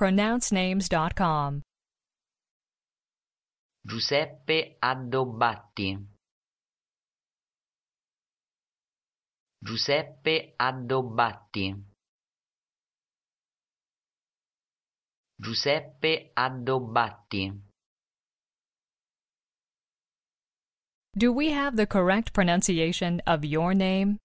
pronouncenames.com. Giuseppe Addobatti. Giuseppe Addobatti. Giuseppe Addobatti. Do we have the correct pronunciation of your name?